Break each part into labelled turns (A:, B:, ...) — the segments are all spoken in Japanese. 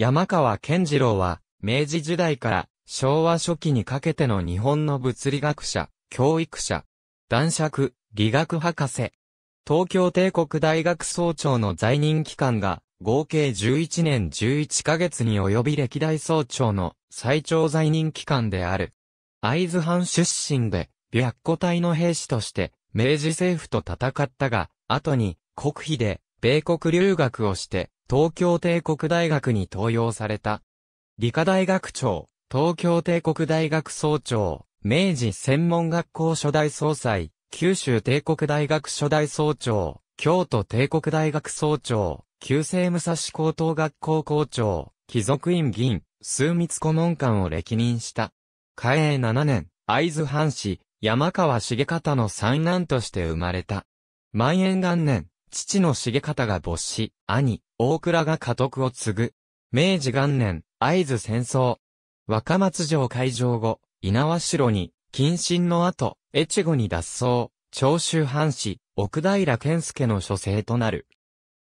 A: 山川健次郎は、明治時代から昭和初期にかけての日本の物理学者、教育者、男爵、理学博士。東京帝国大学総長の在任期間が合計11年11ヶ月に及び歴代総長の最長在任期間である。会津藩出身で、白虎隊の兵士として明治政府と戦ったが、後に国費で米国留学をして東京帝国大学に登用された。理科大学長、東京帝国大学総長、明治専門学校初代総裁、九州帝国大学初代総長、京都帝国大学総長、旧制武蔵高等学校校長、貴族院議員、数密顧問官を歴任した。嘉永7年、会津藩士、山川重方の三男として生まれた。万延元年、父の重方が没し、兄、大倉が家督を継ぐ。明治元年、会津戦争。若松城会場後、稲城に、近親の後、越後に脱走、長州藩士、奥平健介の書生となる。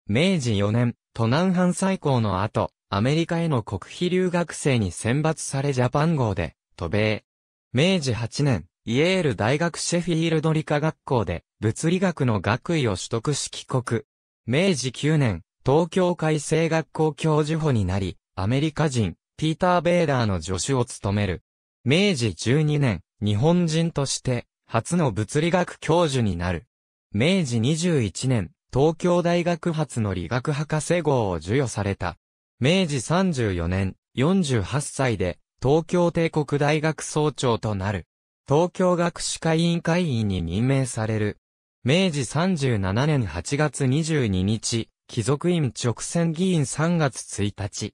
A: 明治4年、都南藩再興の後、アメリカへの国費留学生に選抜されジャパン号で、渡米。明治8年、イエール大学シェフィールド理科学校で、物理学の学位を取得し帰国。明治9年、東京海生学校教授補になり、アメリカ人、ピーター・ベーダーの助手を務める。明治12年、日本人として、初の物理学教授になる。明治21年、東京大学発の理学博士号を授与された。明治34年、48歳で、東京帝国大学総長となる。東京学士会委員会員に任命される。明治37年8月22日、貴族院直線議員3月1日。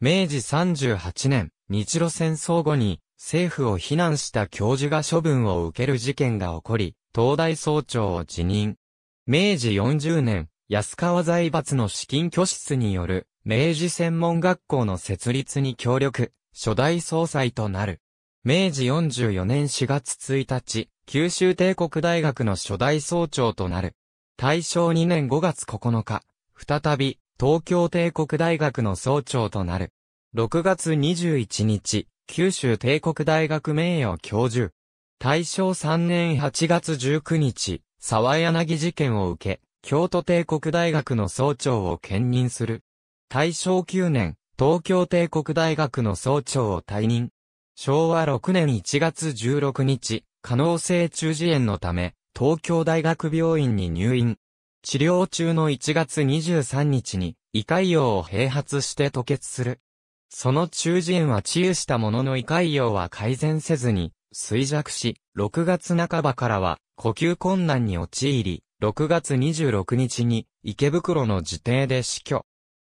A: 明治38年、日露戦争後に政府を非難した教授が処分を受ける事件が起こり、東大総長を辞任。明治40年、安川財閥の資金拠出による明治専門学校の設立に協力、初代総裁となる。明治44年4月1日、九州帝国大学の初代総長となる。大正2年5月9日、再び東京帝国大学の総長となる。6月21日、九州帝国大学名誉教授。大正3年8月19日、沢柳事件を受け、京都帝国大学の総長を兼任する。大正9年、東京帝国大学の総長を退任。昭和6年1月16日、可能性中耳炎のため、東京大学病院に入院。治療中の1月23日に、胃潰瘍を併発して吐血する。その中耳炎は治癒したものの胃潰瘍は改善せずに、衰弱し、6月半ばからは、呼吸困難に陥り、6月26日に、池袋の自邸で死去。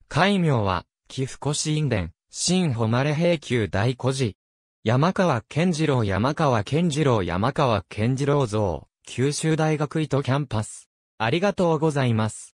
A: 戒名は、寄付腰神伝、新誉れ平宮大孤児、山川健次郎山川健次郎山川健次郎像、九州大学糸キャンパス。ありがとうございます。